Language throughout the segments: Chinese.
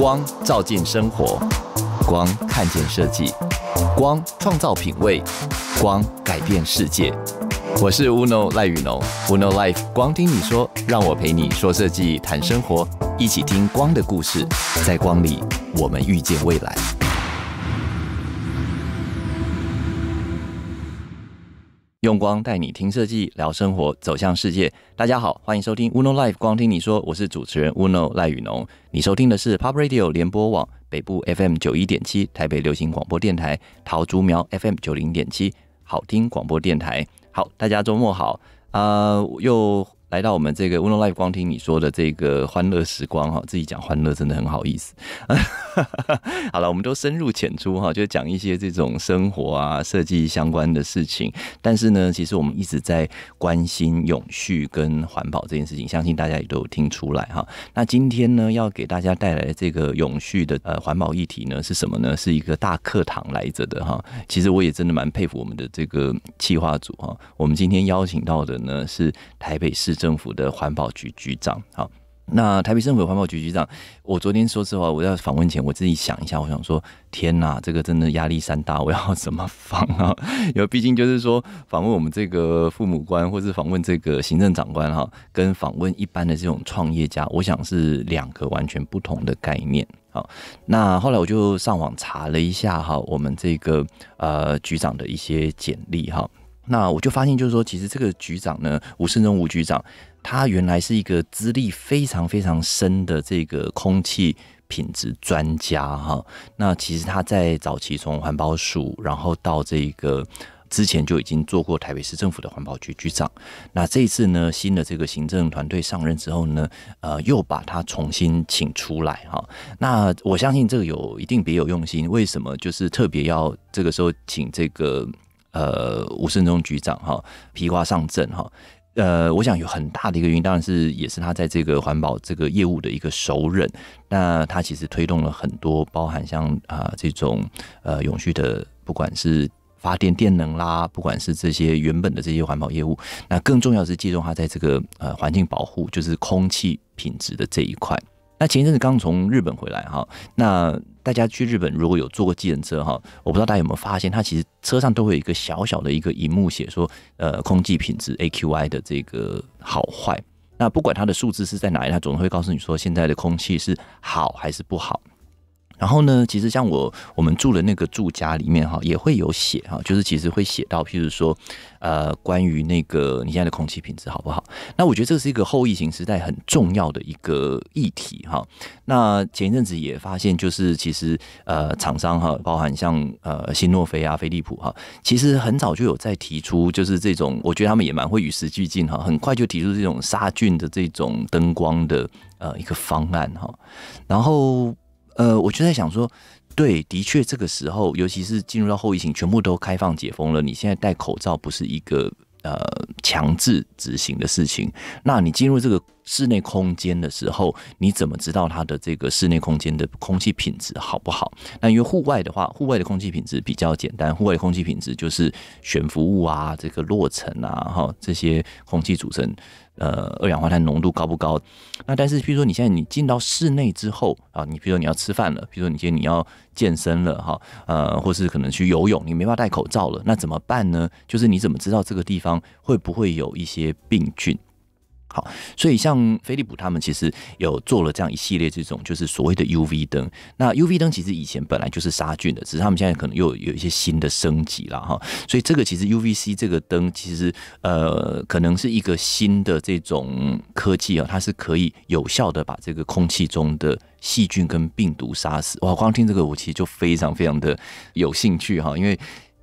光照进生活，光看见设计，光创造品味，光改变世界。我是 Uno 赖雨农，n o life 光听你说，让我陪你说设计谈生活，一起听光的故事，在光里我们遇见未来。用光带你听设计，聊生活，走向世界。大家好，欢迎收听 Uno Life 光听你说，我是主持人 Uno 赖宇农。你收听的是 Pop Radio 联播网北部 FM 九一点七，台北流行广播电台桃竹苗 FM 九零点七，好听广播电台。好，大家周末好啊，又。来到我们这个 WON LIFE，光听你说的这个欢乐时光哈，自己讲欢乐真的很好意思。好了，我们都深入浅出哈，就讲一些这种生活啊、设计相关的事情。但是呢，其实我们一直在关心永续跟环保这件事情，相信大家也都听出来哈。那今天呢，要给大家带来这个永续的呃环保议题呢，是什么呢？是一个大课堂来着的哈。其实我也真的蛮佩服我们的这个企划组哈。我们今天邀请到的呢是台北市。政府的环保局局长，好，那台北政府环保局局长，我昨天说实话，我在访问前我自己想一下，我想说，天哪，这个真的压力山大，我要怎么访啊？因为毕竟就是说，访问我们这个父母官，或是访问这个行政长官哈，跟访问一般的这种创业家，我想是两个完全不同的概念。好，那后来我就上网查了一下哈，我们这个呃局长的一些简历哈。那我就发现，就是说，其实这个局长呢，吴胜忠吴局长，他原来是一个资历非常非常深的这个空气品质专家哈。那其实他在早期从环保署，然后到这个之前就已经做过台北市政府的环保局局长。那这一次呢，新的这个行政团队上任之后呢，呃，又把他重新请出来哈。那我相信这个有一定别有用心，为什么就是特别要这个时候请这个？呃，吴胜忠局长哈，披挂上阵哈。呃，我想有很大的一个原因，当然是也是他在这个环保这个业务的一个熟人，那他其实推动了很多，包含像啊这种呃永续的，不管是发电电能啦，不管是这些原本的这些环保业务，那更重要是借中他在这个呃环境保护，就是空气品质的这一块。那前阵子刚从日本回来哈，那。大家去日本如果有坐过计程车哈，我不知道大家有没有发现，它其实车上都会有一个小小的一个荧幕写说，呃，空气品质 A Q I 的这个好坏。那不管它的数字是在哪里，它总会告诉你说现在的空气是好还是不好。然后呢？其实像我我们住的那个住家里面哈，也会有写哈，就是其实会写到，譬如说，呃，关于那个你现在的空气品质好不好？那我觉得这是一个后疫情时代很重要的一个议题哈。那前一阵子也发现，就是其实呃，厂商哈，包含像呃，新诺菲啊、飞利浦哈，其实很早就有在提出，就是这种我觉得他们也蛮会与时俱进哈，很快就提出这种杀菌的这种灯光的呃一个方案哈。然后。呃，我就在想说，对，的确这个时候，尤其是进入到后疫情，全部都开放解封了，你现在戴口罩不是一个呃强制执行的事情。那你进入这个室内空间的时候，你怎么知道它的这个室内空间的空气品质好不好？那因为户外的话，户外的空气品质比较简单，户外的空气品质就是悬浮物啊，这个落尘啊，哈，这些空气组成。呃，二氧化碳浓度高不高？那但是，譬如说你现在你进到室内之后啊，你比如说你要吃饭了，比如说你今天你要健身了哈，呃，或是可能去游泳，你没办法戴口罩了，那怎么办呢？就是你怎么知道这个地方会不会有一些病菌？好，所以像飞利浦他们其实有做了这样一系列这种就是所谓的 U V 灯，那 U V 灯其实以前本来就是杀菌的，只是他们现在可能又有一些新的升级了哈。所以这个其实 U V C 这个灯其实呃可能是一个新的这种科技啊，它是可以有效的把这个空气中的细菌跟病毒杀死。哇，光听这个我其实就非常非常的有兴趣哈，因为。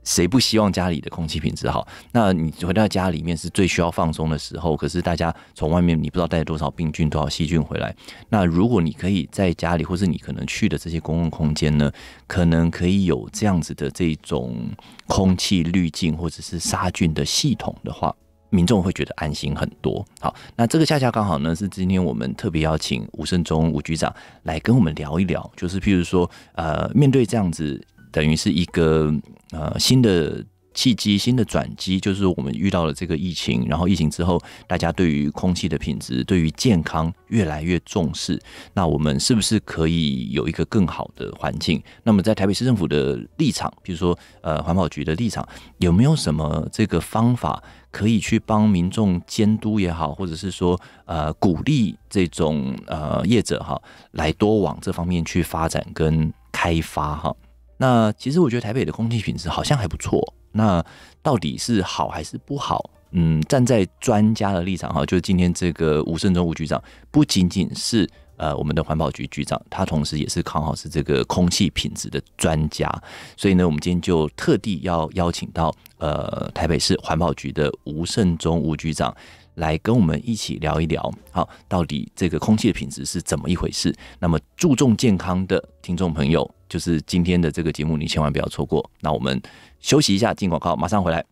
谁不希望家里的空气品质好？那你回到家里面是最需要放松的时候。可是大家从外面，你不知道带多少病菌、多少细菌回来。那如果你可以在家里，或是你可能去的这些公共空间呢，可能可以有这样子的这种空气滤镜或者是杀菌的系统的话，民众会觉得安心很多。好，那这个恰恰刚好呢，是今天我们特别邀请吴胜忠吴局长来跟我们聊一聊，就是譬如说，呃，面对这样子。等于是一个呃新的契机，新的转机，就是我们遇到了这个疫情，然后疫情之后，大家对于空气的品质，对于健康越来越重视。那我们是不是可以有一个更好的环境？那么在台北市政府的立场，比如说呃环保局的立场，有没有什么这个方法可以去帮民众监督也好，或者是说呃鼓励这种呃业者哈来多往这方面去发展跟开发哈？那其实我觉得台北的空气品质好像还不错。那到底是好还是不好？嗯，站在专家的立场哈，就是今天这个吴胜忠吴局长，不仅仅是呃我们的环保局局长，他同时也是刚好是这个空气品质的专家。所以呢，我们今天就特地要邀请到呃台北市环保局的吴胜忠吴局长来跟我们一起聊一聊，好，到底这个空气的品质是怎么一回事？那么注重健康的听众朋友。就是今天的这个节目，你千万不要错过。那我们休息一下，进广告，马上回来。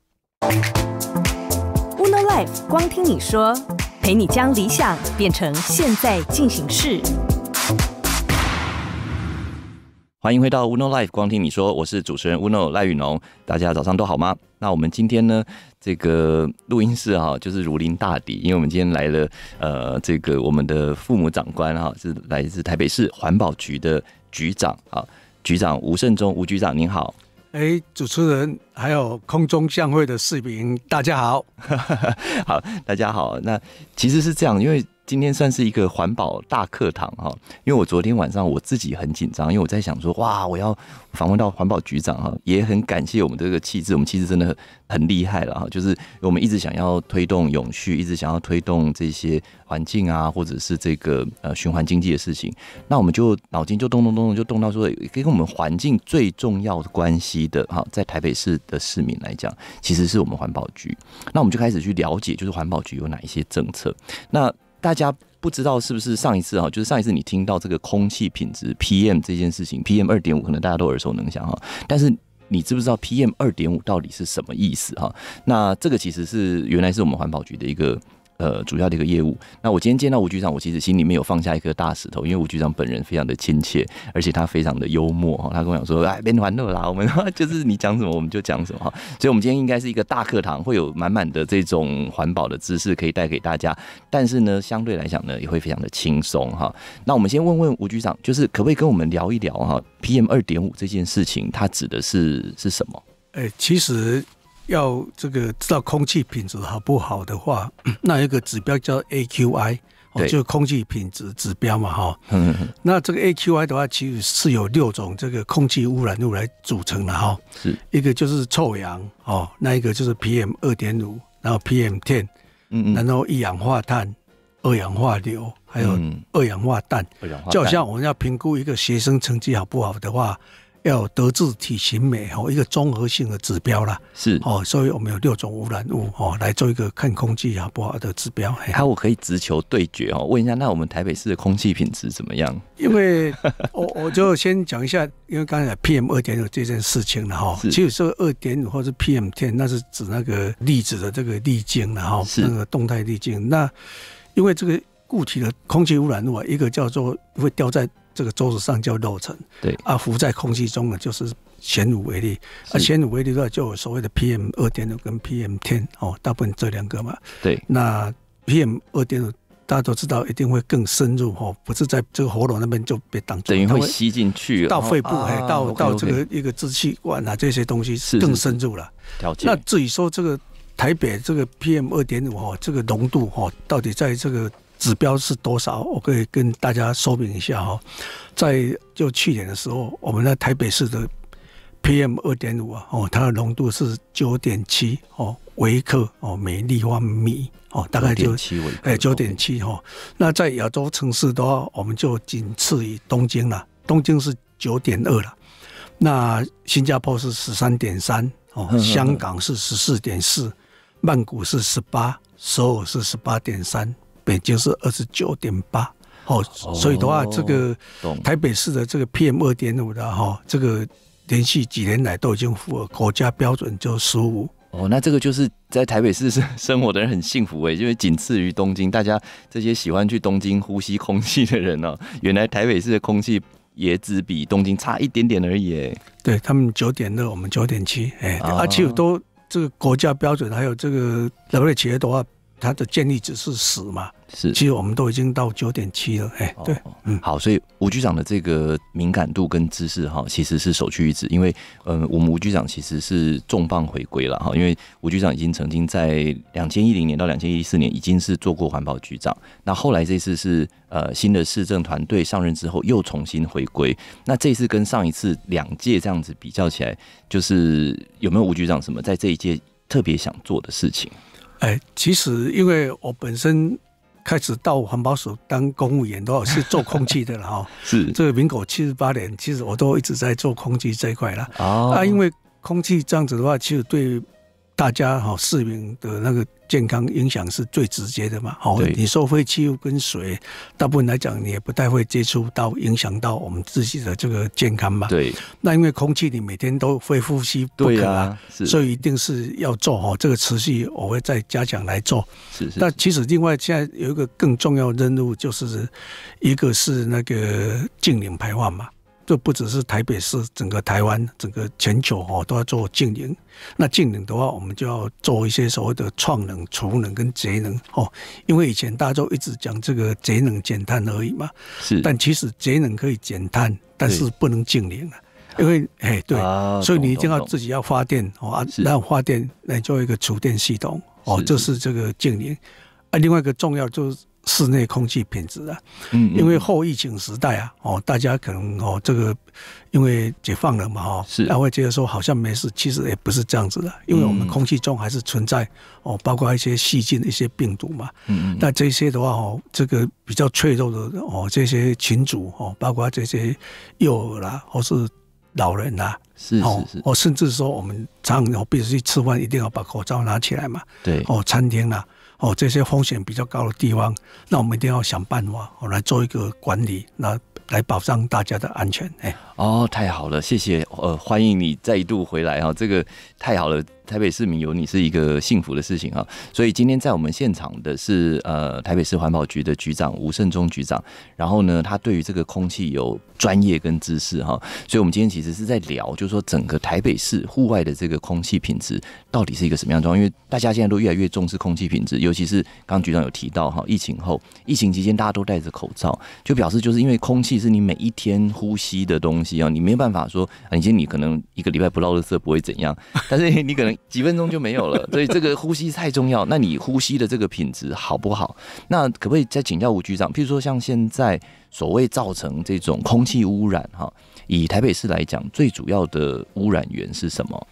Uno Life，光听你说，陪你将理想变成现在进行式。欢迎回到 Uno Life，光听你说，我是主持人 Uno 赖雨隆，大家早上都好吗？那我们今天呢，这个录音室哈，就是如临大敌，因为我们今天来了，呃，这个我们的父母长官哈，是来自台北市环保局的局长啊。局长吴胜忠，吴局长您好。哎，主持人还有空中相会的市民，大家好，好，大家好。那其实是这样，因为。今天算是一个环保大课堂哈，因为我昨天晚上我自己很紧张，因为我在想说哇，我要访问到环保局长哈，也很感谢我们这个气质，我们气质真的很很厉害了哈，就是我们一直想要推动永续，一直想要推动这些环境啊，或者是这个呃循环经济的事情，那我们就脑筋就动动动动就动到说，跟我们环境最重要的关系的哈，在台北市的市民来讲，其实是我们环保局，那我们就开始去了解，就是环保局有哪一些政策，那。大家不知道是不是上一次哈，就是上一次你听到这个空气品质 PM 这件事情，PM 二点五可能大家都耳熟能详哈，但是你知不知道 PM 二点五到底是什么意思哈？那这个其实是原来是我们环保局的一个。呃，主要的一个业务。那我今天见到吴局长，我其实心里面有放下一颗大石头，因为吴局长本人非常的亲切，而且他非常的幽默哈。他跟我讲说：“哎，别玩乐啦，我们就是你讲什么我们就讲什么哈。”所以，我们今天应该是一个大课堂，会有满满的这种环保的知识可以带给大家。但是呢，相对来讲呢，也会非常的轻松哈。那我们先问问吴局长，就是可不可以跟我们聊一聊哈？PM 二点五这件事情，它指的是是什么？哎，其实。要这个知道空气品质好不好的话，那一个指标叫 AQI，就空气品质指标嘛哈。嗯嗯那这个 AQI 的话，其实是有六种这个空气污染物来组成的哈。是。一个就是臭氧哦，那一个就是 PM 二点五，然后 PM ten，嗯嗯，然后一氧化碳、二氧化硫，还有二氧化氮。二氧化氮。就像我们要评估一个学生成绩好不好的话。要德智体行美哦，一个综合性的指标啦。是哦，所以我们有六种污染物哦，来做一个看空气好不好的指标。好，我可以直球对决哦，问一下，那我们台北市的空气品质怎么样？因为 我我就先讲一下，因为刚才 P M 二点五这件事情了哈。其实说二点五或是 P M T，那是指那个粒子的这个粒径了哈。是。那个动态粒径，那因为这个固体的空气污染物，啊，一个叫做会掉在。这个桌子上叫肉层，对啊，浮在空气中啊，就是悬浮微粒，啊，悬浮微粒话，就所谓的 PM 二点五跟 PM 天哦，大部分这两个嘛，对，那 PM 二点五大家都知道一定会更深入哦，不是在这个喉咙那边就被挡住，等于会吸进去到肺部，哎，到到这个一个支气管啊这些东西是更深入了，那至于说这个台北这个 PM 二点五哦，这个浓度哦，到底在这个。指标是多少？我可以跟大家说明一下哈。在就去年的时候，我们在台北市的 PM 二点五啊，哦，它的浓度是九点七哦微克哦每立方米哦，大概就七哎九点七哈。那在亚洲城市的话，我们就仅次于东京了，东京是九点二了。那新加坡是十三点三哦，香港是十四点四，曼谷是十八，首尔是十八点三。北京是二十九点八，哦，所以的话，这个台北市的这个 PM 二点五的哈，这个连续几年来都已经符合国家标准，就十五。哦，那这个就是在台北市是 生活的人很幸福哎，因为仅次于东京，大家这些喜欢去东京呼吸空气的人呢，原来台北市的空气也只比东京差一点点而已。对他们九点六，我们九点七，哎，而且都这个国家标准，还有这个 W 企业的话。他的建议只是死嘛？是，其实我们都已经到九点七了。哎，对，嗯，好，所以吴局长的这个敏感度跟知识哈，其实是首屈一指。因为，嗯，我们吴局长其实是重磅回归了哈。因为吴局长已经曾经在两千一零年到两千一四年已经是做过环保局长，那后来这次是呃新的市政团队上任之后又重新回归。那这次跟上一次两届这样子比较起来，就是有没有吴局长什么在这一届特别想做的事情？哎，其实因为我本身开始到环保署当公务员的话，是做空气的了 哈。是这个民国七十八年，其实我都一直在做空气这一块了。哦，啊，因为空气这样子的话，其实对大家哈市民的那个。健康影响是最直接的嘛？哦，你受废气物跟水，大部分来讲你也不太会接触到，影响到我们自己的这个健康嘛？对。那因为空气你每天都会呼吸，对啊，所以一定是要做哦，这个持续我会再加强来做。是是。那其实另外现在有一个更重要的任务，就是一个是那个净零排放嘛。这不只是台北市，整个台湾，整个全球哦，都要做净零。那净零的话，我们就要做一些所谓的创能、储能跟节能哦。因为以前大家都一直讲这个节能减碳而已嘛。是。但其实节能可以减碳，但是不能净零啊。因为哎，对。啊。所以你一定要自己要发电哦，让发电来做一个储电系统哦。这是这个净零。啊，另外一个重要就是。室内空气品质啊，嗯，因为后疫情时代啊，哦，大家可能哦，这个因为解放了嘛，哈，是，然会觉得说好像没事，其实也不是这样子的，因为我们空气中还是存在哦，包括一些细菌、一些病毒嘛，嗯嗯，但这些的话哦，这个比较脆弱的哦，这些群组哦，包括这些幼儿啦，或是老人啦，是是是，我甚至说我们常，常必须去吃饭一定要把口罩拿起来嘛，对，哦，餐厅啦。哦，这些风险比较高的地方，那我们一定要想办法，哦，来做一个管理，那来保障大家的安全，哎。哦，太好了，谢谢。呃，欢迎你再度回来哈，这个太好了，台北市民有你是一个幸福的事情哈。所以今天在我们现场的是呃台北市环保局的局长吴胜忠局长，然后呢，他对于这个空气有专业跟知识哈。所以，我们今天其实是在聊，就是说整个台北市户外的这个空气品质到底是一个什么样状况？因为大家现在都越来越重视空气品质，尤其是刚局长有提到哈，疫情后疫情期间大家都戴着口罩，就表示就是因为空气是你每一天呼吸的东西。需要你没有办法说啊，你今天你可能一个礼拜不落热色不会怎样，但是你可能几分钟就没有了，所以这个呼吸太重要。那你呼吸的这个品质好不好？那可不可以再请教吴局长？譬如说，像现在所谓造成这种空气污染哈，以台北市来讲，最主要的污染源是什么？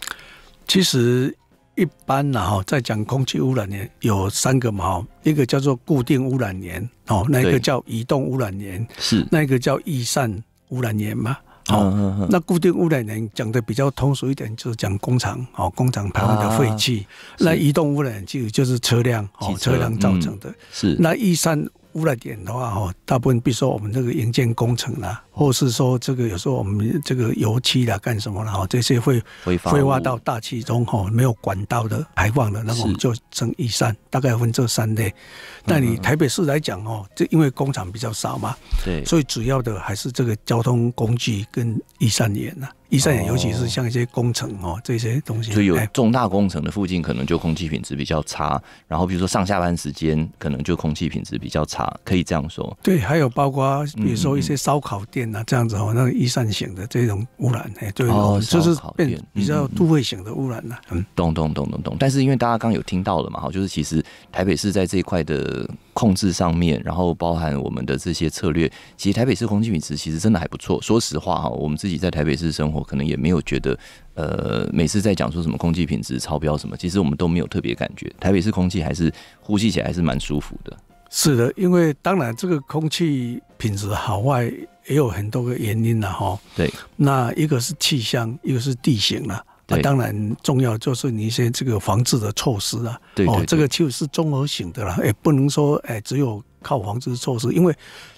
其实一般呢哈，在讲空气污染源有三个嘛哈，一个叫做固定污染源，哦，那一个叫移动污染源，是，那一个叫易散污染源嘛。嗯，那固定污染源讲的比较通俗一点，就是讲工厂，哦，工厂排放的废气。那移动污染就就是车辆，哦，车辆造成的。是，那一三污染点的话，哦，大部分比如说我们这个营建工程啦。或是说这个有时候我们这个油漆啦干什么了哈，这些会挥发到大气中哈，没有管道的排放的，那么我们就称一三，大概分这三类。但你台北市来讲哦，这因为工厂比较少嘛，对，所以主要的还是这个交通工具跟一三年呐，一三年，尤其是像一些工程哦这些东西，就有重大工程的附近可能就空气品质比较差，然后比如说上下班时间可能就空气品质比较差，可以这样说。对，还有包括比如说一些烧烤店。这样子哦，那个一扇型的这种污染哎，对哦，就是比较都会型的污染嗯，懂懂懂懂懂。但是因为大家刚刚有听到了嘛，哈，就是其实台北市在这一块的控制上面，然后包含我们的这些策略，其实台北市空气品质其实真的还不错。说实话哈，我们自己在台北市生活，可能也没有觉得，呃，每次在讲说什么空气品质超标什么，其实我们都没有特别感觉。台北市空气还是呼吸起来还是蛮舒服的。是的，因为当然这个空气品质好坏。也有很多个原因了哈，对，那一个是气象，一个是地形了，那当然重要就是你一些这个防治的措施啊。对，哦，这个就是综合型的了，也不能说哎只有靠防治措施，因为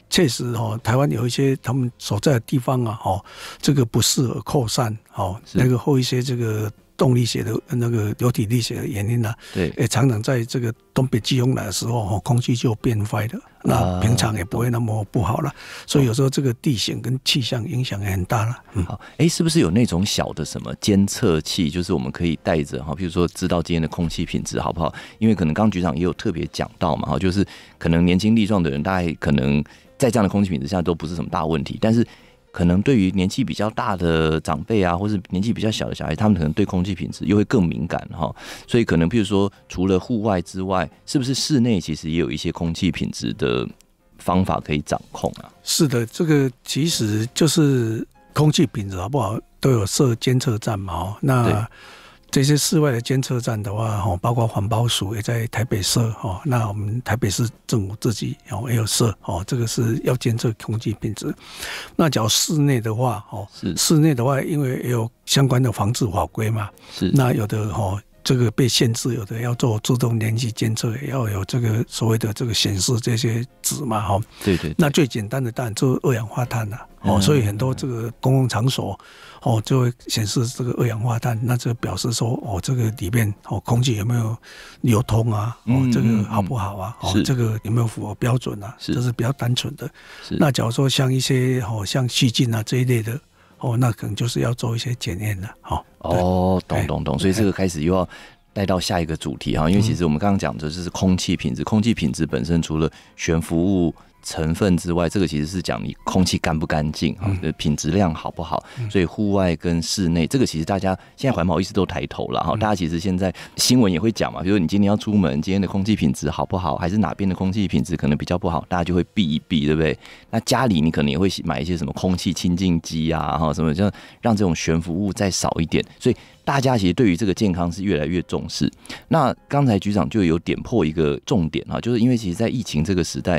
确实哦，台湾有一些他们所在的地方啊，哦，这个不适合扩散，哦，那个后一些这个。动力学的那个流体力学的原因啦，对，哎，常常在这个东北季风来的时候，哈，空气就变坏的，那平常也不会那么不好了，所以有时候这个地形跟气象影响也很大了。嗯，好，哎，是不是有那种小的什么监测器，就是我们可以带着哈，譬如说知道今天的空气品质好不好？因为可能刚局长也有特别讲到嘛，哈，就是可能年轻力壮的人，大概可能在这样的空气品质下都不是什么大问题，但是。可能对于年纪比较大的长辈啊，或是年纪比较小的小孩，他们可能对空气品质又会更敏感哈。所以可能譬如说，除了户外之外，是不是室内其实也有一些空气品质的方法可以掌控啊？是的，这个其实就是空气品质好不好都有设监测站嘛。那这些室外的监测站的话，哈，包括环保署也在台北设，哈，那我们台北市政府自己也有设，哦，这个是要监测空气品质。那如室内的话，哦，室内的话，因为也有相关的防治法规嘛，是，那有的哈这个被限制，有的要做自动连续监测，要有这个所谓的这个显示这些值嘛？哈，对对。那最简单的当然做二氧化碳了，哦，所以很多这个公共场所，哦就会显示这个二氧化碳，那就表示说，哦这个里面哦空气有没有流通啊？哦这个好不好啊？哦这个有没有符合标准啊？这是比较单纯的。那假如说像一些哦像细菌啊这一类的。哦，那可能就是要做一些检验的好，哦，懂懂懂，所以这个开始又要带到下一个主题哈。因为其实我们刚刚讲的就是空气品质，空气品质本身除了悬浮物。成分之外，这个其实是讲你空气干不干净啊，品质量好不好？所以户外跟室内，这个其实大家现在环保意识都抬头了哈。大家其实现在新闻也会讲嘛，比如你今天要出门，今天的空气品质好不好？还是哪边的空气品质可能比较不好，大家就会避一避，对不对？那家里你可能也会买一些什么空气清净机啊，哈，什么就让这种悬浮物再少一点。所以大家其实对于这个健康是越来越重视。那刚才局长就有点破一个重点啊，就是因为其实，在疫情这个时代。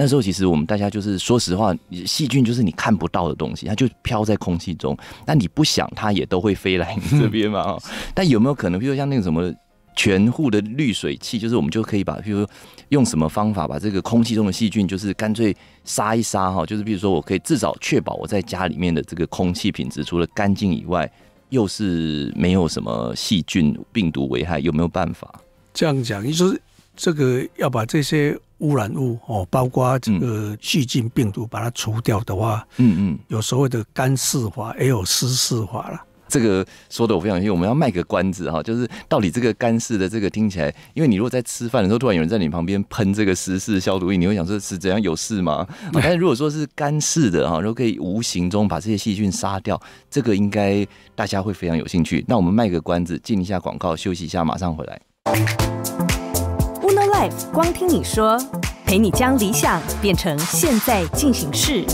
那时候其实我们大家就是说实话，细菌就是你看不到的东西，它就飘在空气中。那你不想它也都会飞来你这边嘛？但有没有可能，比如像那个什么全户的滤水器，就是我们就可以把，比如说用什么方法把这个空气中的细菌，就是干脆杀一杀哈？就是比如说我可以至少确保我在家里面的这个空气品质，除了干净以外，又是没有什么细菌病毒危害，有没有办法？这样讲，你说这个要把这些。污染物哦，包括这个细菌病毒，把它除掉的话，嗯嗯，有所谓的干式化，也有湿式化了。这个说的我非常兴趣，我们要卖个关子哈，就是到底这个干式的这个听起来，因为你如果在吃饭的时候突然有人在你旁边喷这个湿式消毒液，你会想说是怎样有事吗？但是如果说是干式的哈，如果可以无形中把这些细菌杀掉，这个应该大家会非常有兴趣。那我们卖个关子，进一下广告，休息一下，马上回来。光听你说，陪你将理想变成现在进行式。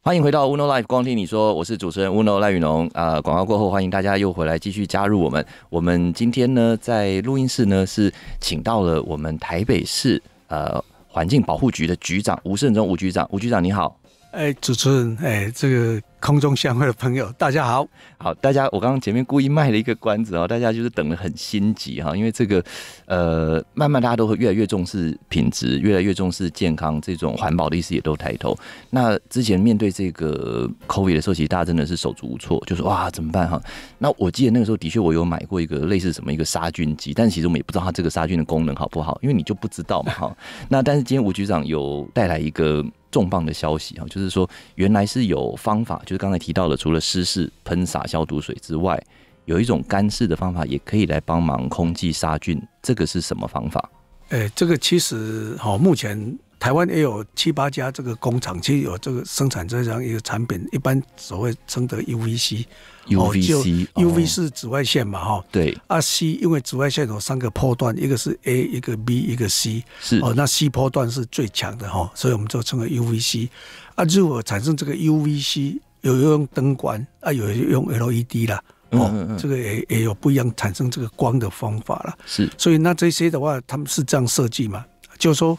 欢迎回到 Uno Live，光听你说，我是主持人 Uno 赖宇农。啊，广告过后，欢迎大家又回来继续加入我们。我们今天呢，在录音室呢，是请到了我们台北市呃环境保护局的局长吴胜忠吴局长。吴局长你好，哎，主持人，哎，这个。空中相会的朋友，大家好，好，大家，我刚刚前面故意卖了一个关子啊，大家就是等的很心急哈，因为这个，呃，慢慢大家都会越来越重视品质，越来越重视健康，这种环保的意思也都抬头。那之前面对这个 COVID 的时候，其实大家真的是手足无措，就说哇，怎么办哈？那我记得那个时候的确我有买过一个类似什么一个杀菌机，但其实我们也不知道它这个杀菌的功能好不好，因为你就不知道嘛哈。那但是今天吴局长有带来一个重磅的消息哈，就是说原来是有方法就。刚才提到了，除了湿式喷洒消毒水之外，有一种干式的方法也可以来帮忙空气杀菌。这个是什么方法？诶，这个其实哦，目前台湾也有七八家这个工厂实有这个生产这样一个产品。一般所谓称得 UVC，UVC，UV 是紫外线嘛哈？对。啊，C 因为紫外线有三个波段，一个是 A，一个 B，一个 C。是哦，那 C 波段是最强的哈，所以我们就称为 UVC。啊，如果产生这个 UVC 有用灯管啊，有用 LED 啦，哦，这个也也有不一样产生这个光的方法了。是，所以那这些的话，他们是这样设计嘛？就是说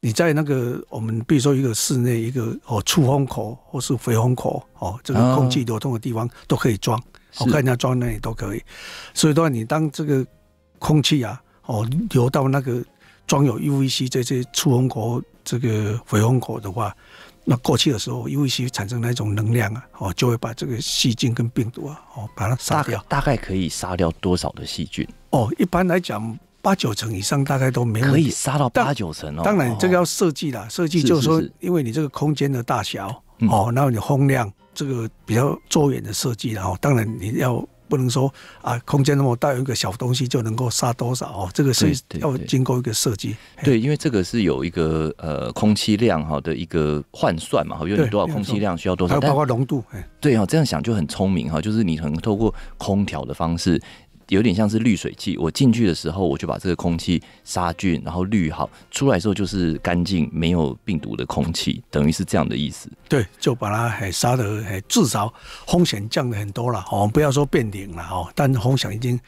你在那个我们比如说一个室内一个哦出风口或是回风口哦，这个空气流通的地方都可以装。我看人家装那里都可以。所以的话，你当这个空气啊哦流到那个装有 UV c 这些出风口这个回风口的话。那过去的时候，因为其产生了一种能量啊，哦，就会把这个细菌跟病毒啊，哦，把它杀掉。大概可以杀掉多少的细菌？哦，一般来讲，八九成以上大概都没。可以杀到八九成哦。当然，这个要设计的，设计就是说，因为你这个空间的大小，哦，然后你风量这个比较做远的设计，然后当然你要。不能说啊，空间那么大，有一个小东西就能够杀多少哦？这个是要经过一个设计。对，因为这个是有一个呃空气量哈的一个换算嘛哈，因为你多少空气量需要多少，还包括浓度。对哦，这样想就很聪明哈，就是你可能透过空调的方式。有点像是滤水器，我进去的时候我就把这个空气杀菌，然后滤好，出来之后就是干净、没有病毒的空气，等于是这样的意思。对，就把它还杀的，至少风险降了很多了哦，不要说变零了哦，但风险已经，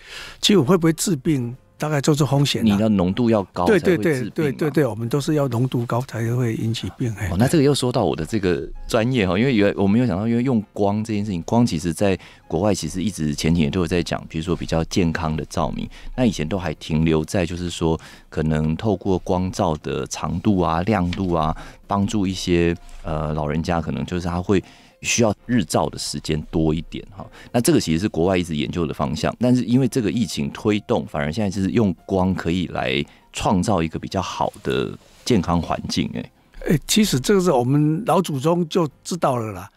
其实会不会治病？大概就是风险，你的浓度要高，对对对对对对，我们都是要浓度高才会引起病。哦，那这个又说到我的这个专业哈，因为有我没有想到，因为用光这件事情，光其实在国外其实一直前几年都有在讲，比如说比较健康的照明，那以前都还停留在就是说可能透过光照的长度啊、亮度啊，帮助一些呃老人家，可能就是他会。需要日照的时间多一点哈，那这个其实是国外一直研究的方向，但是因为这个疫情推动，反而现在就是用光可以来创造一个比较好的健康环境。哎哎，其实这个是我们老祖宗就知道了啦。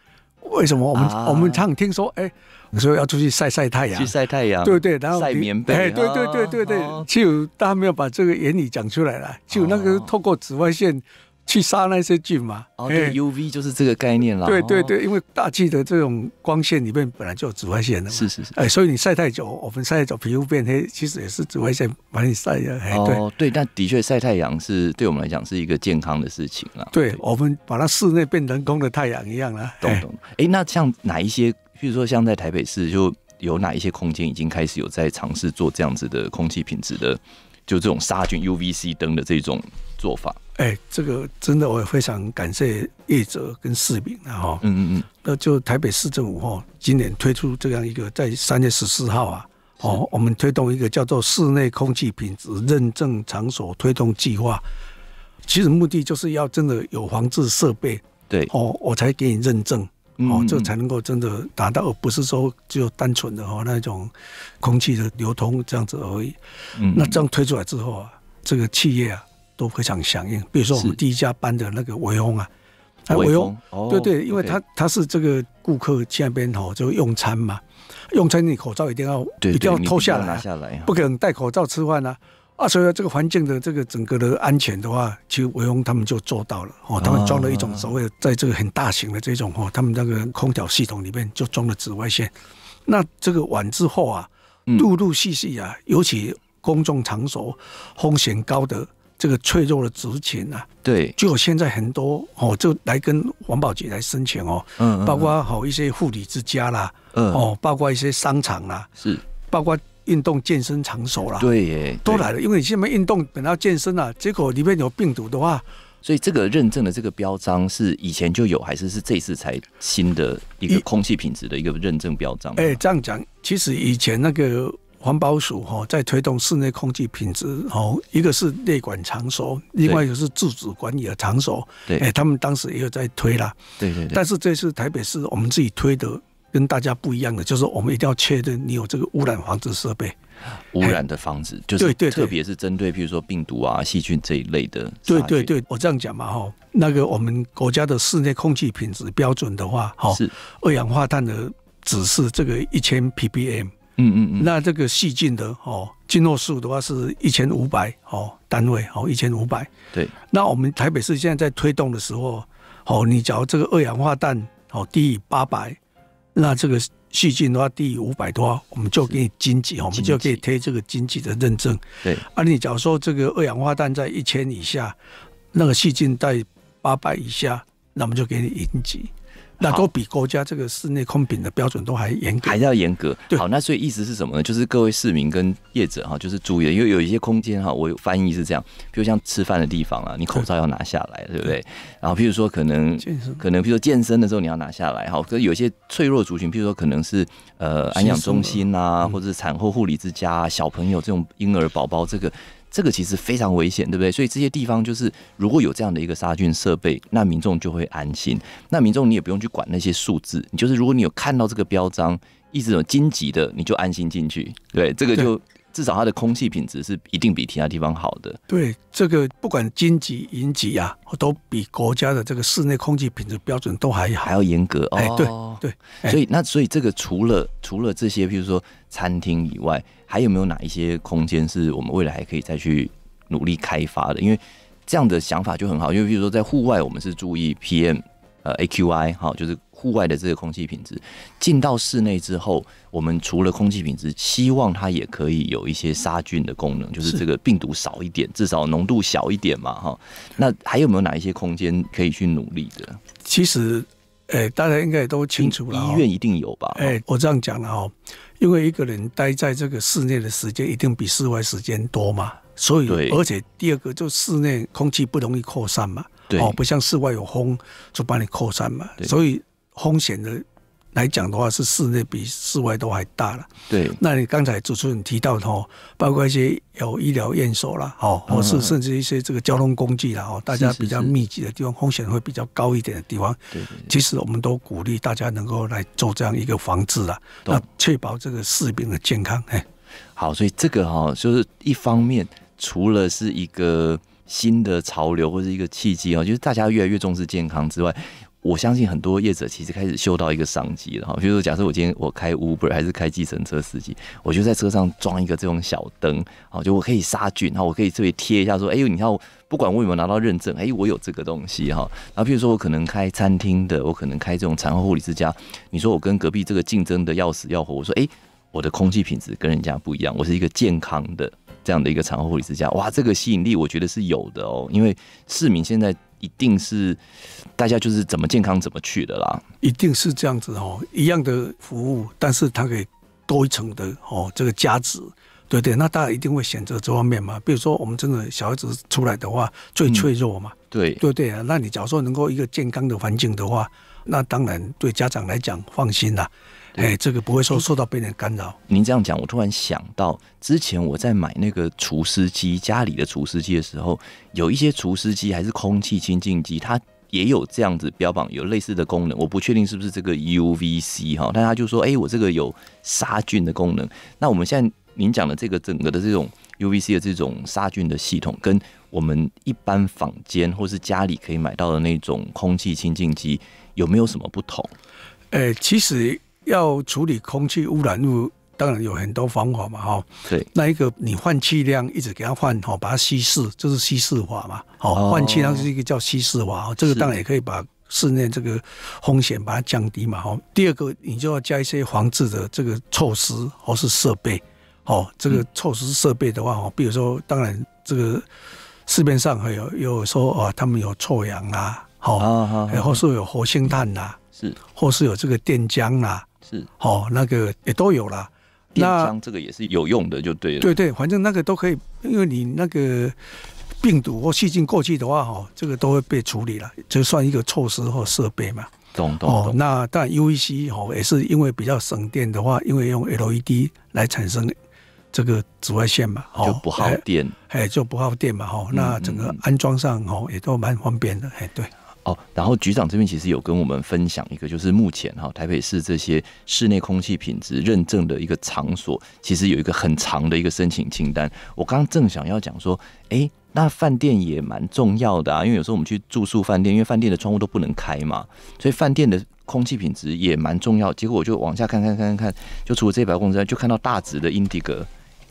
为什么我们我们常听说哎，所说要出去晒晒太阳，去晒太阳，对对，然后晒棉被，哎，对对对对对，就大家没有把这个原理讲出来啦，就那个透过紫外线。去杀那些菌嘛？哦，对，UV 就是这个概念了。对对对，因为大气的这种光线里面本来就有紫外线的嘛。是是是。哎，所以你晒太久，我们晒太久皮肤变黑，其实也是紫外线把你晒的。哦，对，但的确晒太阳是对我们来讲是一个健康的事情了。对，我们把它室内变人工的太阳一样了。懂懂。哎，那像哪一些，比如说像在台北市就有哪一些空间已经开始有在尝试做这样子的空气品质的，就这种杀菌 UVC 灯的这种做法。哎，这个真的我也非常感谢业者跟市民啊！哈，嗯嗯嗯，那就台北市政府哈，今年推出这样一个，在三月十四号啊，哦，我们推动一个叫做室内空气品质认证场所推动计划，其实目的就是要真的有防治设备，对，哦，我才给你认证，哦，这才能够真的达到，不是说就单纯的哈那种空气的流通这样子而已。那这样推出来之后啊，这个企业啊。都非常响应，比如说我们第一家搬的那个维翁啊，维翁，对对，因为他他是这个顾客这边吼就用餐嘛，用餐你口罩一定要一定要脱下来，不能戴口罩吃饭呢，啊，所以这个环境的这个整个的安全的话，其实维翁他们就做到了，哦，他们装了一种所谓的在这个很大型的这种哦，他们那个空调系统里面就装了紫外线，那这个晚之后啊，陆陆续续啊，尤其公众场所风险高的。这个脆弱的执勤啊，对，就现在很多哦，就来跟环保局来申请哦，嗯，包括好一些护理之家啦，嗯，哦，包括一些商场啦，是，包括运动健身场所啦，对，都来了，因为你现在运动本来健身啊，结果里面有病毒的话，所以这个认证的这个标章是以前就有，还是是这次才新的一个空气品质的一个认证标章？哎，这样讲，其实以前那个。环保署哈在推动室内空气品质，哦，一个是内管场所，另外一个是自主管理的场所。对，哎，他们当时也有在推啦。对对。但是这次台北市我们自己推的跟大家不一样的，就是我们一定要确认你有这个污染防治设备，污染的防止就是对对，特别是针对比如说病毒啊、细菌这一类的。对对对，我这样讲嘛哈，那个我们国家的室内空气品质标准的话，哈，是二氧化碳的指示这个一千 ppm。嗯嗯嗯，那这个细菌的哦，菌落数的话是一千五百哦单位哦，一千五百。对，那我们台北市现在在推动的时候，好，你假如这个二氧化氮好低于八百，那这个细菌的话低于五百多，我们就给你经济，我们就可以推这个经济的认证。对，而你假如说这个二氧化氮在一千以下，那个细菌在八百以下，那么就给你银级。都比国家这个室内空品的标准都还严格，还要严格。好，那所以意思是什么呢？就是各位市民跟业者哈，就是注意，因为有一些空间哈，我翻译是这样，比如像吃饭的地方啊，你口罩要拿下来，对不对？然后，譬如说可能可能，比如说健身的时候你要拿下来哈。可有些脆弱族群，譬如说可能是呃安养中心啊，或者是产后护理之家、小朋友这种婴儿宝宝这个。这个其实非常危险，对不对？所以这些地方就是，如果有这样的一个杀菌设备，那民众就会安心。那民众你也不用去管那些数字，你就是如果你有看到这个标章，一直有荆棘的，你就安心进去。对，这个就。至少它的空气品质是一定比其他地方好的。对，这个不管金级银级啊，都比国家的这个室内空气品质标准都还还要严格。哎，对对，所以那所以这个除了除了这些，比如说餐厅以外，还有没有哪一些空间是我们未来还可以再去努力开发的？因为这样的想法就很好，因为比如说在户外，我们是注意 PM 呃 AQI 哈，就是。户外的这个空气品质进到室内之后，我们除了空气品质，希望它也可以有一些杀菌的功能，就是这个病毒少一点，至少浓度小一点嘛，哈。那还有没有哪一些空间可以去努力的？其实，哎，大家应该也都清楚了，医院一定有吧？哎，我这样讲了哈，因为一个人待在这个室内的时间一定比室外时间多嘛，所以，而且第二个就室内空气不容易扩散嘛，哦，不像室外有风就把你扩散嘛，所以。风险的来讲的话，是室内比室外都还大了。对，那你刚才主持人提到的哦，包括一些有医疗验所啦，哦，或是甚至一些这个交通工具啦，哦，大家比较密集的地方，风险会比较高一点的地方。对其实我们都鼓励大家能够来做这样一个防治啊，那确保这个士兵的健康。哎，好，所以这个哈，就是一方面除了是一个新的潮流或者一个契机啊，就是大家越来越重视健康之外。我相信很多业者其实开始嗅到一个商机了哈，比如说假设我今天我开 Uber 还是开计程车司机，我就在车上装一个这种小灯，好就我可以杀菌，然后我可以特别贴一下说，哎，你看我不管我有没有拿到认证，哎，我有这个东西哈。然后比如说我可能开餐厅的，我可能开这种产后护理之家，你说我跟隔壁这个竞争的要死要活，我说哎，我的空气品质跟人家不一样，我是一个健康的这样的一个产后护理之家，哇，这个吸引力我觉得是有的哦，因为市民现在。一定是大家就是怎么健康怎么去的啦，一定是这样子哦，一样的服务，但是他给多一层的哦这个价值，对对，那大家一定会选择这方面嘛。比如说我们真的小孩子出来的话，最脆弱嘛，对对对啊，那你假如说能够一个健康的环境的话，那当然对家长来讲放心啦。哎，这个不会受受到别人干扰。您这样讲，我突然想到，之前我在买那个除湿机，家里的除湿机的时候，有一些除湿机还是空气清净机，它也有这样子标榜有类似的功能。我不确定是不是这个 UVC 哈，但他就说：“哎，我这个有杀菌的功能。”那我们现在您讲的这个整个的这种 UVC 的这种杀菌的系统，跟我们一般坊间或是家里可以买到的那种空气清净机有没有什么不同？哎，其实。要处理空气污染物，当然有很多方法嘛，哈。对。那一个，你换气量一直给它换，哈，把它稀释，这是稀释法嘛，哦。换气量是一个叫稀释法，这个当然也可以把室内这个风险把它降低嘛，哈。第二个，你就要加一些防治的这个措施或是设备，哦，这个措施设备的话，哦，比如说，当然这个市面上还有有说啊，他们有臭氧啊，哈，然后是有活性炭啊，是，或是有这个电浆啊。是哦，那个也都有啦。那这个也是有用的，就对了。对对，反正那个都可以，因为你那个病毒或细菌过去的话，哈，这个都会被处理了。就算一个措施或设备嘛。懂懂哦。那但 UVC 哦也是因为比较省电的话，因为用 LED 来产生这个紫外线嘛，就不耗电。哎，就不耗电嘛，哈。那整个安装上哦也都蛮方便的，哎，对。哦，然后局长这边其实有跟我们分享一个，就是目前哈台北市这些室内空气品质认证的一个场所，其实有一个很长的一个申请清单。我刚正想要讲说，哎，那饭店也蛮重要的啊，因为有时候我们去住宿饭店，因为饭店的窗户都不能开嘛，所以饭店的空气品质也蛮重要。结果我就往下看看看看看，就除了这百公之外，就看到大直的 Indigo，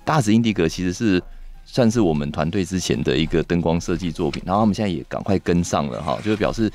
大直英迪格其实是。算是我们团队之前的一个灯光设计作品，然后他们现在也赶快跟上了哈，就是表示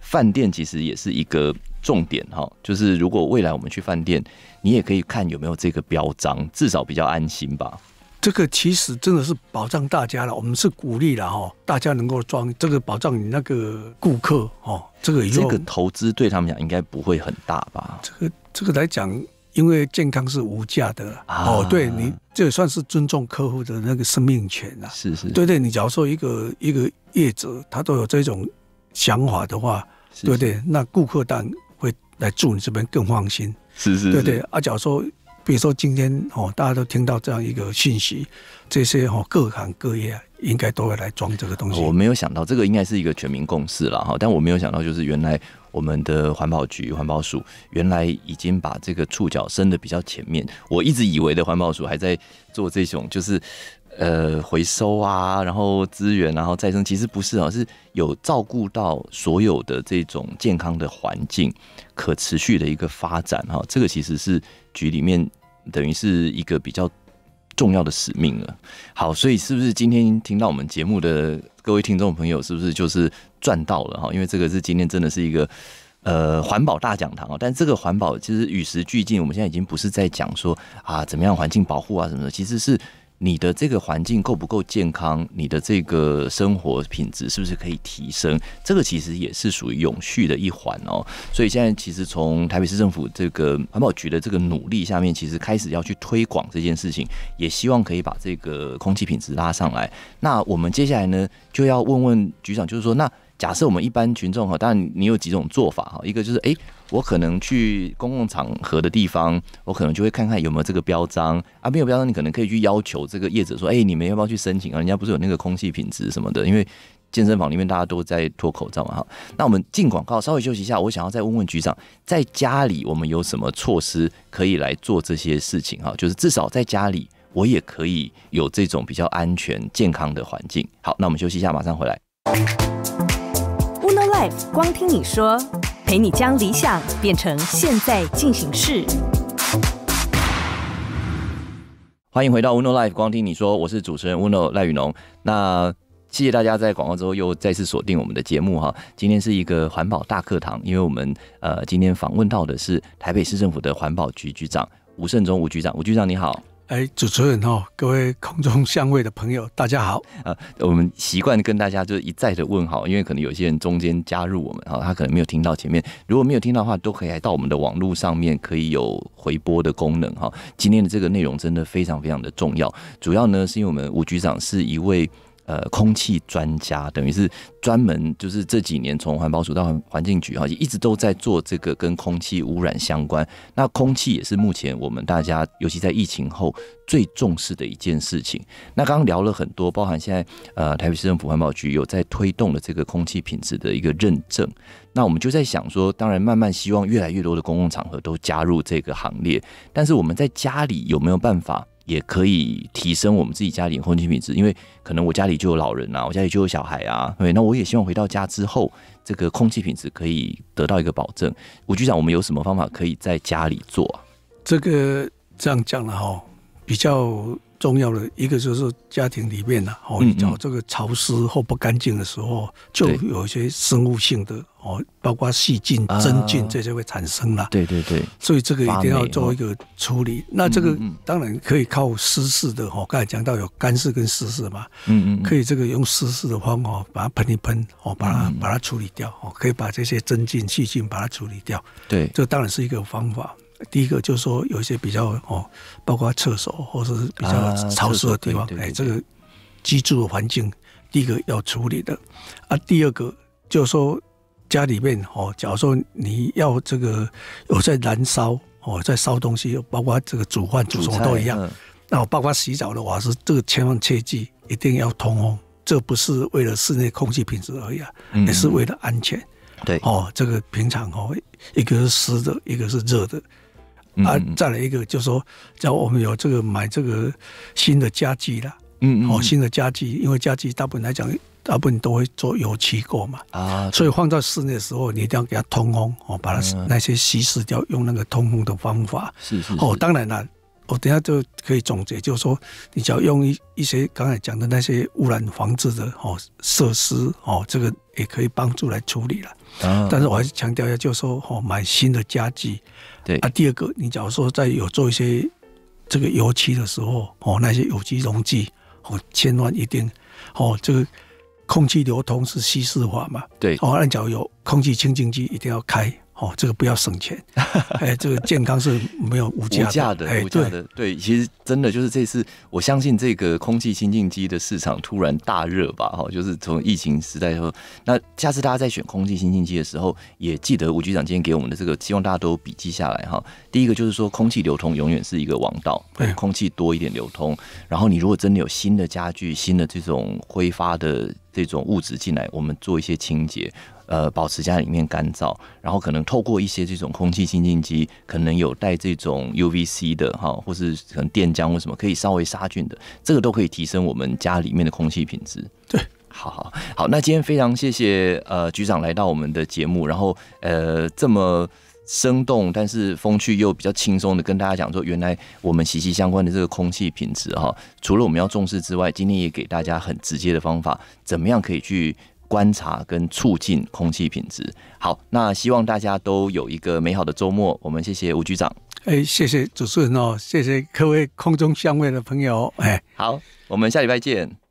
饭店其实也是一个重点哈，就是如果未来我们去饭店，你也可以看有没有这个标章，至少比较安心吧。这个其实真的是保障大家了，我们是鼓励了哈，大家能够装这个保障你那个顾客哦，这个这个投资对他们讲应该不会很大吧？这个这个来讲。因为健康是无价的哦，对你这算是尊重客户的那个生命权啊。是是，对对，你假如说一个一个业者他都有这种想法的话，对对，那顾客当然会来住你这边更放心。是是，对对。啊，假如说比如说今天哦，大家都听到这样一个信息，这些哦各行各业应该都会来装这个东西。我没有想到这个应该是一个全民共识了哈，但我没有想到就是原来。我们的环保局、环保署原来已经把这个触角伸的比较前面。我一直以为的环保署还在做这种，就是呃回收啊，然后资源，然后再生，其实不是哦，是有照顾到所有的这种健康的环境、可持续的一个发展哈。这个其实是局里面等于是一个比较。重要的使命了。好，所以是不是今天听到我们节目的各位听众朋友，是不是就是赚到了哈？因为这个是今天真的是一个呃环保大讲堂啊。但这个环保其实与时俱进，我们现在已经不是在讲说啊怎么样环境保护啊什么的，其实是。你的这个环境够不够健康？你的这个生活品质是不是可以提升？这个其实也是属于永续的一环哦。所以现在其实从台北市政府这个环保局的这个努力下面，其实开始要去推广这件事情，也希望可以把这个空气品质拉上来。那我们接下来呢，就要问问局长，就是说，那假设我们一般群众哈，当然你有几种做法哈，一个就是哎。我可能去公共场合的地方，我可能就会看看有没有这个标章啊，没有标章，你可能可以去要求这个业者说，哎，你们要不要去申请？人家不是有那个空气品质什么的，因为健身房里面大家都在脱口罩嘛哈。那我们进广告，稍微休息一下。我想要再问问局长，在家里我们有什么措施可以来做这些事情哈？就是至少在家里，我也可以有这种比较安全健康的环境。好，那我们休息一下，马上回来。Uno Life，光听你说。陪你将理想变成现在进行式。欢迎回到 UNO Life，光听你说，我是主持人 UNO 赖雨农。那谢谢大家在广告之后又再次锁定我们的节目哈。今天是一个环保大课堂，因为我们呃今天访问到的是台北市政府的环保局局长吴胜忠吴局长。吴局长你好。哎，主持人哦，各位空中相位的朋友，大家好啊！我们习惯跟大家就是一再的问好，因为可能有些人中间加入我们啊，他可能没有听到前面，如果没有听到的话，都可以来到我们的网络上面可以有回播的功能哈。今天的这个内容真的非常非常的重要，主要呢是因为我们吴局长是一位。呃，空气专家等于是专门，就是这几年从环保署到环境局哈，一直都在做这个跟空气污染相关。那空气也是目前我们大家，尤其在疫情后最重视的一件事情。那刚刚聊了很多，包含现在呃，台北市政府环保局有在推动的这个空气品质的一个认证。那我们就在想说，当然慢慢希望越来越多的公共场合都加入这个行列，但是我们在家里有没有办法？也可以提升我们自己家里空气品质，因为可能我家里就有老人啊，我家里就有小孩啊，对，那我也希望回到家之后，这个空气品质可以得到一个保证。吴局长，我们有什么方法可以在家里做这个这样讲了哈，比较。重要的一个就是家庭里面啊，哦，你找这个潮湿或不干净的时候，就有一些生物性的哦，包括细菌、真菌这些会产生了。对对对，所以这个一定要做一个处理。那这个当然可以靠湿式的哦，刚才讲到有干式跟湿式嘛，嗯嗯，可以这个用湿式的方法把它喷一喷哦，把它把它处理掉哦，可以把这些真菌、细菌把它处理掉。对，这当然是一个方法。第一个就是说有一些比较哦，包括厕所或者是比较潮湿的地方，哎，这个居住的环境第一个要处理的。啊，第二个就是说家里面哦，假如说你要这个有在燃烧哦，在烧东西，包括这个煮饭、煮什么都一样。那我包括洗澡的话是，这个千万切记，一定要通风。这不是为了室内空气品质而已啊，也是为了安全。对哦，这个平常哦，一个是湿的，一个是热的。啊，再来一个，就说叫我们有这个买这个新的家具了，嗯哦，新的家具，因为家具大部分来讲，大部分都会做油漆过嘛，啊，所以放到室内的时候，你一定要给它通风，哦，把它那些稀释掉，用那个通风的方法，是是，哦，当然了，我等下就可以总结，就是说，你只要用一一些刚才讲的那些污染防治的哦设施，哦，这个也可以帮助来处理了。但是我还是强调一下，就说哦，买新的家具，对啊。第二个，你假如说在有做一些这个油漆的时候，哦，那些有机溶剂，哦，千万一定，哦，这个空气流通是稀释化嘛，对哦，按脚有空气清净机一定要开。哦，这个不要省钱，哎，这个健康是没有无价的，无价的，对，其实真的就是这次，我相信这个空气清净机的市场突然大热吧，哈，就是从疫情时代后，那下次大家在选空气清净机的时候，也记得吴局长今天给我们的这个，希望大家都笔记下来哈。第一个就是说，空气流通永远是一个王道，空气多一点流通，然后你如果真的有新的家具、新的这种挥发的这种物质进来，我们做一些清洁。呃，保持家里面干燥，然后可能透过一些这种空气清净机，可能有带这种 UVC 的哈，或是可能电浆或什么可以稍微杀菌的，这个都可以提升我们家里面的空气品质。对，好好好，那今天非常谢谢呃局长来到我们的节目，然后呃这么生动，但是风趣又比较轻松的跟大家讲说，原来我们息息相关的这个空气品质哈，除了我们要重视之外，今天也给大家很直接的方法，怎么样可以去。观察跟促进空气品质。好，那希望大家都有一个美好的周末。我们谢谢吴局长。哎，谢谢主持人哦，谢谢各位空中相位的朋友。哎，好，我们下礼拜见。